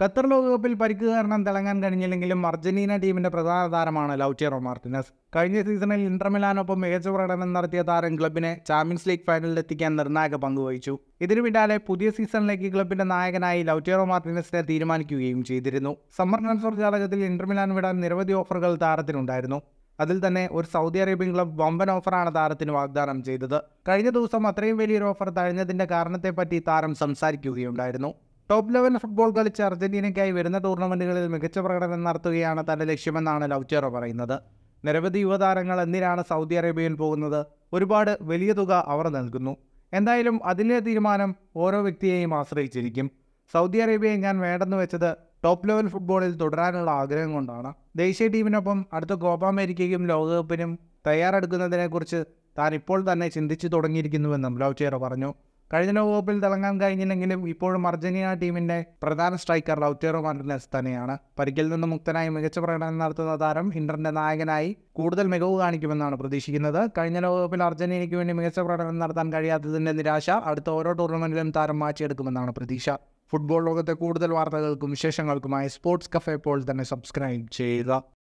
Qatar ലോകകപ്പിൽ പരിക്ക് കാരണം തിളങ്ങാൻ കഴിഞ്ഞില്ലെങ്കിലും അർജന്റീന ടീമിന്റെ പ്രധാന താരമാണ് ലൗറ്റിയറോ മാർട്ടിനസ് കഴിഞ്ഞ സീസണിൽ ഇന്റർമിലാനൊപ്പം മികച്ച പ്രകടനം നടത്തിയ താരം ക്ലബിനെ ചാമ്പ്യൻസ് ലീഗ് ഫൈനലിൽ എത്തിക്കാൻ നിർണായക പങ്കുവഹിച്ചു ഇതിനു പിന്നാലെ പുതിയ സീസണിലേക്ക് ക്ലബിന്റെ നായകനായി ലൗറ്റിയറോ മാർട്ടിനസിനെ തീരുമാനിക്കുകയും ചെയ്തിരുന്നു സമ്മർ ട്രാൻസ്ഫർ ജാലകത്തിൽ ഇന്റർമിലാൻ വിടാൻ നിരവധി ഓഫറുകൾ താരത്തിനുണ്ടായിരുന്നു അതിൽ തന്നെ ഒരു സൗദി അറേബ്യൻ ക്ലബ് വമ്പൻ ഓഫറാണ് താരത്തിന് വാഗ്ദാനം ചെയ്തത് കഴിഞ്ഞ ദിവസം അത്രയും വലിയൊരു ഓഫർ തഴഞ്ഞതിന്റെ കാരണത്തെപ്പറ്റി താരം സംസാരിക്കുകയുണ്ടായിരുന്നു ടോപ്പ് ലെവൽ ഫുട്ബോൾ കളിച്ച അർജന്റീനയ്ക്കായി വരുന്ന ടൂർണമെൻറ്റുകളിൽ മികച്ച പ്രകടനം നടത്തുകയാണ് തൻ്റെ ലക്ഷ്യമെന്നാണ് ലൗച്ചേറ പറയുന്നത് നിരവധി യുവതാരങ്ങൾ എന്തിനാണ് സൗദി അറേബ്യയിൽ പോകുന്നത് ഒരുപാട് വലിയ തുക അവർ നൽകുന്നു എന്തായാലും അതിലെ തീരുമാനം ഓരോ വ്യക്തിയെയും ആശ്രയിച്ചിരിക്കും സൗദി അറേബ്യയെ ഞാൻ വേണ്ടെന്ന് വെച്ചത് ടോപ്പ് ലെവൽ ഫുട്ബോളിൽ തുടരാനുള്ള ആഗ്രഹം കൊണ്ടാണ് ദേശീയ ടീമിനൊപ്പം അടുത്ത കോപ്പ അമേരിക്കയ്ക്കും ലോകകപ്പിനും തയ്യാറെടുക്കുന്നതിനെക്കുറിച്ച് താൻ ഇപ്പോൾ തന്നെ ചിന്തിച്ചു തുടങ്ങിയിരിക്കുന്നുവെന്നും ലവ് പറഞ്ഞു കഴിഞ്ഞ ലോകകപ്പിൽ തിളങ്ങാൻ കഴിഞ്ഞില്ലെങ്കിലും ഇപ്പോഴും അർജന്റീന ടീമിന്റെ പ്രധാന സ്ട്രൈക്കർ ലൗറ്റേറോ മാർട്ടിനസ് തന്നെയാണ് പരിക്കിൽ നിന്ന് മുക്തനായി മികച്ച പ്രകടനം നടത്തുന്ന താരം ഇന്ററിന്റെ നായകനായി കൂടുതൽ മികവ് കാണിക്കുമെന്നാണ് പ്രതീക്ഷിക്കുന്നത് കഴിഞ്ഞ ലോകകപ്പിൽ അർജന്റീനയ്ക്ക് വേണ്ടി മികച്ച പ്രകടനം നടത്താൻ കഴിയാത്തതിന്റെ നിരാശ അടുത്ത ഓരോ ടൂർണമെന്റിലും താരം മാറ്റിയെടുക്കുമെന്നാണ് പ്രതീക്ഷ ഫുട്ബോൾ ലോകത്തെ കൂടുതൽ വാർത്തകൾക്കും വിശേഷങ്ങൾക്കുമായി സ്പോർട്സ് കഫേ പോൾ തന്നെ സബ്സ്ക്രൈബ് ചെയ്യുക